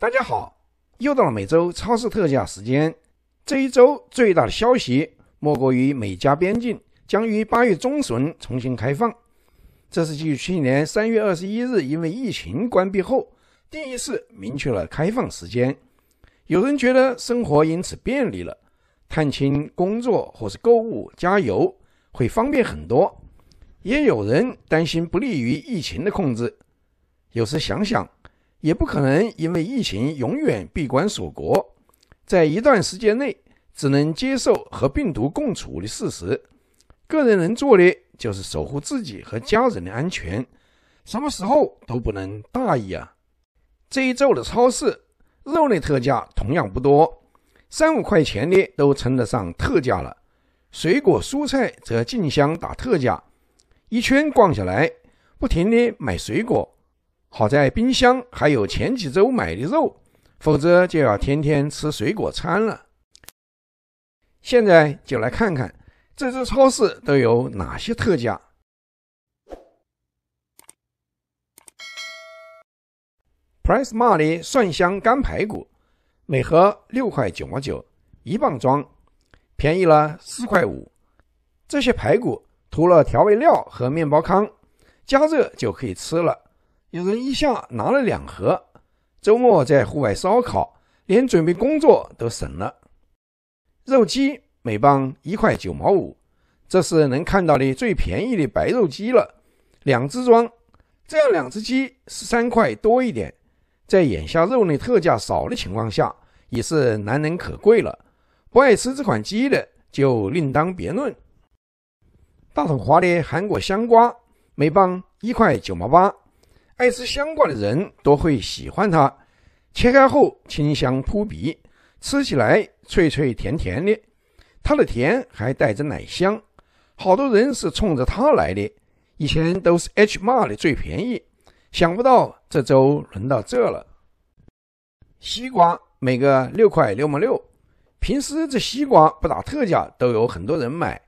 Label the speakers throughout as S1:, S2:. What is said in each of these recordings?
S1: 大家好，又到了每周超市特价时间。这一周最大的消息，莫过于美加边境将于八月中旬重新开放。这是继去年三月二十一日因为疫情关闭后，第一次明确了开放时间。有人觉得生活因此便利了，探亲、工作或是购物、加油会方便很多；也有人担心不利于疫情的控制。有时想想。也不可能因为疫情永远闭关锁国，在一段时间内只能接受和病毒共处的事实。个人能做的就是守护自己和家人的安全，什么时候都不能大意啊！这一周的超市肉类特价同样不多，三五块钱的都称得上特价了。水果蔬菜则竞相打特价，一圈逛下来，不停的买水果。好在冰箱还有前几周买的肉，否则就要天天吃水果餐了。现在就来看看这只超市都有哪些特价。Price Mart 的蒜香干排骨，每盒六块九毛九，一磅装，便宜了四块五。这些排骨涂了调味料和面包糠，加热就可以吃了。有人一下拿了两盒，周末在户外烧烤，连准备工作都省了。肉鸡每磅一块九毛五，这是能看到的最便宜的白肉鸡了，两只装，这样两只鸡十三块多一点，在眼下肉类特价少的情况下，也是难能可贵了。不爱吃这款鸡的就另当别论。大统华的韩国香瓜，每磅一块九毛八。爱吃香瓜的人都会喜欢它，切开后清香扑鼻，吃起来脆脆甜甜的。它的甜还带着奶香，好多人是冲着它来的。以前都是 H m a r 的最便宜，想不到这周轮到这了。西瓜每个六块六毛六，平时这西瓜不打特价都有很多人买，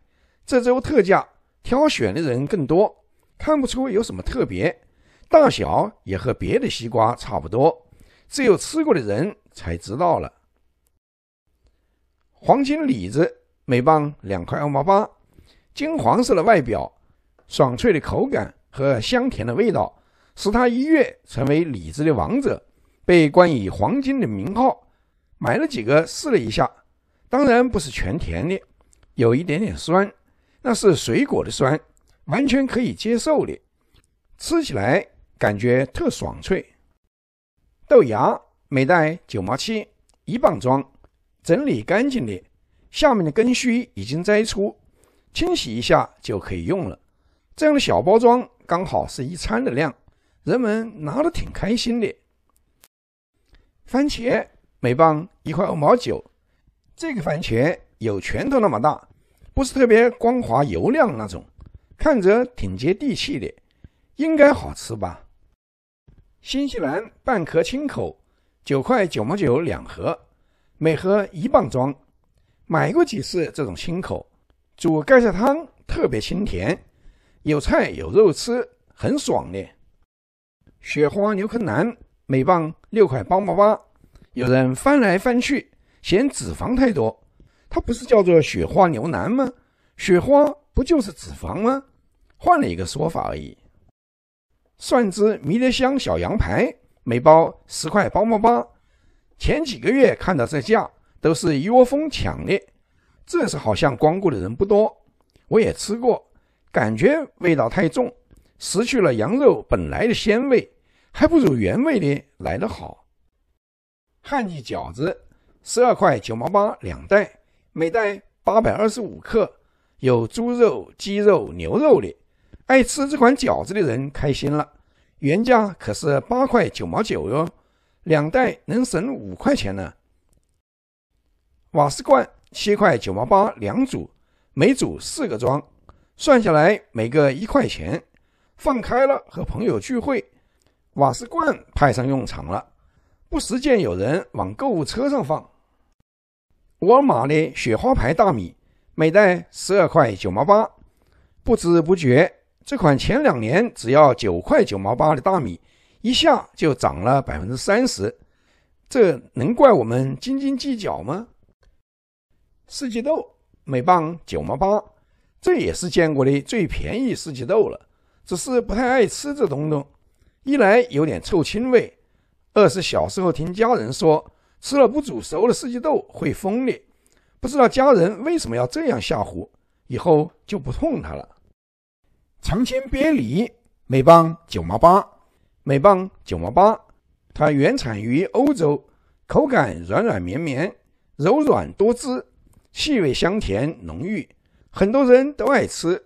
S1: 这周特价挑选的人更多，看不出有什么特别。大小也和别的西瓜差不多，只有吃过的人才知道了。黄金李子每磅两块二毛八，金黄色的外表、爽脆的口感和香甜的味道，使它一跃成为李子的王者，被冠以“黄金”的名号。买了几个试了一下，当然不是全甜的，有一点点酸，那是水果的酸，完全可以接受的，吃起来。感觉特爽脆，豆芽每袋九毛七，一磅装，整理干净的，下面的根须已经摘出，清洗一下就可以用了。这样的小包装刚好是一餐的量，人们拿得挺开心的。番茄每磅一块五毛九，这个番茄有拳头那么大，不是特别光滑油亮那种，看着挺接地气的，应该好吃吧。新西兰半壳青口，九块九毛九两盒，每盒一磅装。买过几次这种青口，煮盖浇汤特别清甜，有菜有肉吃，很爽的。雪花牛肯腩每磅六块八毛八，有人翻来翻去嫌脂肪太多。它不是叫做雪花牛腩吗？雪花不就是脂肪吗？换了一个说法而已。蒜汁迷迭香小羊排，每包十块八毛八。前几个月看到这价，都是一窝蜂抢的。这次好像光顾的人不多。我也吃过，感觉味道太重，失去了羊肉本来的鲜味，还不如原味的来得好。汉记饺子，十二块九毛八两袋，每袋八百二十五克，有猪肉、鸡肉、牛肉的。爱吃这款饺子的人开心了。原价可是八块九毛九哟，两袋能省五块钱呢。瓦斯罐七块九毛八，两组，每组四个装，算下来每个一块钱。放开了和朋友聚会，瓦斯罐派上用场了。不时见有人往购物车上放。沃尔玛的雪花牌大米，每袋十二块九毛八，不知不觉。这款前两年只要九块九毛八的大米，一下就涨了百分之三十，这能怪我们斤斤计较吗？四季豆每磅九毛八，这也是见过的最便宜四季豆了。只是不太爱吃这东东，一来有点臭腥味，二是小时候听家人说吃了不煮熟的四季豆会疯的，不知道家人为什么要这样吓唬，以后就不碰它了。长青鳖梨，每磅九毛八，每磅九毛八。它原产于欧洲，口感软软绵绵，柔软多汁，气味香甜浓郁，很多人都爱吃。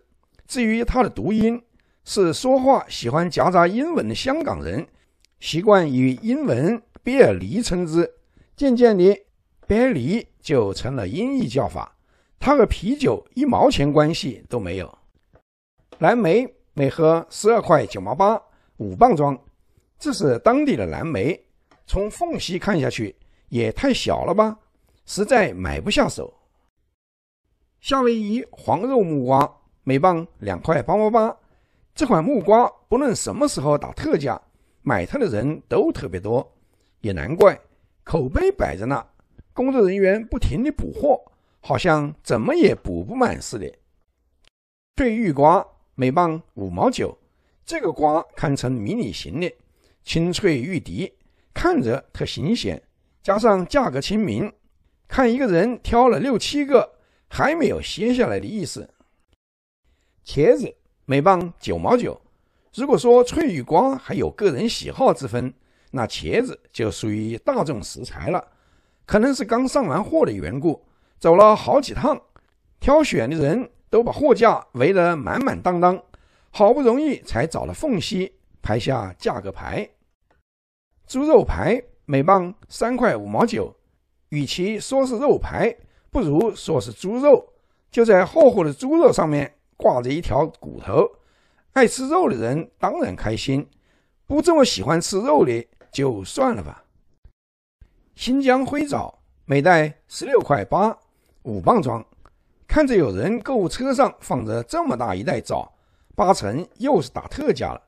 S1: 至于它的读音，是说话喜欢夹杂英文的香港人习惯以英文“边梨”称之，渐渐的“边梨”就成了音译叫法。它和啤酒一毛钱关系都没有。蓝莓每盒十二块九毛八，五磅装，这是当地的蓝莓。从缝隙看下去，也太小了吧，实在买不下手。夏威夷黄肉木瓜每磅两块八毛八，这款木瓜不论什么时候打特价，买它的人都特别多，也难怪，口碑摆在那，工作人员不停地补货，好像怎么也补不满似的。对玉瓜。每磅五毛九，这个瓜堪称迷你型的，青翠欲滴，看着特新鲜，加上价格亲民，看一个人挑了六七个，还没有歇下来的意思。茄子每磅九毛九，如果说翠与瓜还有个人喜好之分，那茄子就属于大众食材了。可能是刚上完货的缘故，走了好几趟，挑选的人。都把货架围得满满当当，好不容易才找了缝隙拍下价格牌。猪肉排每磅三块五毛九，与其说是肉排，不如说是猪肉，就在厚厚的猪肉上面挂着一条骨头。爱吃肉的人当然开心，不这么喜欢吃肉的就算了吧。新疆灰枣每袋十六块八，五磅装。看着有人购物车上放着这么大一袋枣，八成又是打特价了。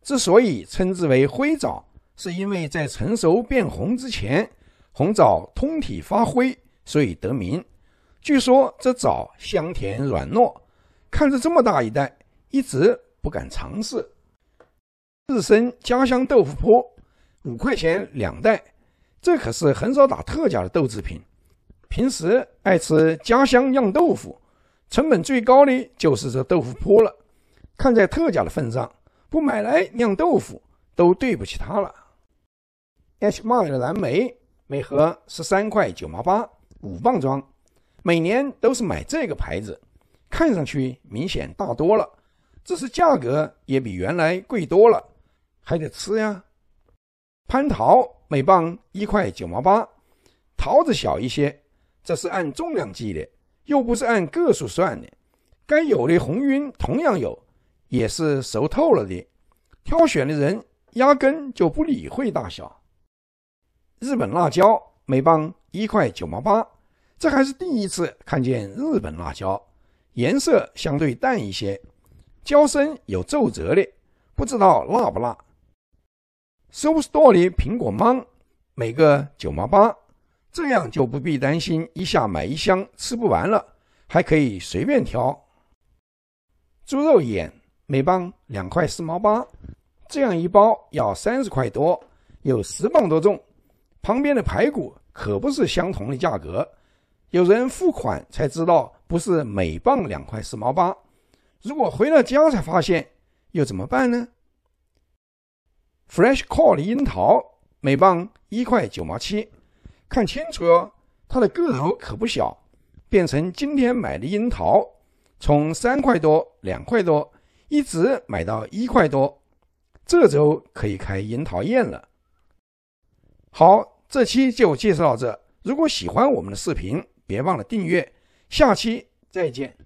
S1: 之所以称之为灰枣，是因为在成熟变红之前，红枣通体发灰，所以得名。据说这枣香甜软糯，看着这么大一袋，一直不敢尝试。自身家乡豆腐铺，五块钱两袋，这可是很少打特价的豆制品。平时爱吃家乡酿豆腐，成本最高的就是这豆腐坡了。看在特价的份上，不买来酿豆腐都对不起他了。H 吃冒烟的蓝莓，每盒十三块九毛八，五磅装。每年都是买这个牌子，看上去明显大多了，只是价格也比原来贵多了，还得吃呀。蟠桃每磅一块九毛八，桃子小一些。这是按重量计的，又不是按个数算的。该有的红晕同样有，也是熟透了的。挑选的人压根就不理会大小。日本辣椒每磅一块九毛八，这还是第一次看见日本辣椒，颜色相对淡一些，椒身有皱褶的，不知道辣不辣。Superstore 的苹果芒每个九毛八。这样就不必担心一下买一箱吃不完了，还可以随便调。猪肉眼每磅两块四毛八，这样一包要三十块多，有十磅多重。旁边的排骨可不是相同的价格，有人付款才知道不是每磅两块四毛八，如果回了家才发现，又怎么办呢？Fresh Call 的樱桃每磅一块九毛七。看清楚哦，它的个头可不小。变成今天买的樱桃，从三块多、两块多，一直买到一块多。这周可以开樱桃宴了。好，这期就介绍到这。如果喜欢我们的视频，别忘了订阅。下期再见。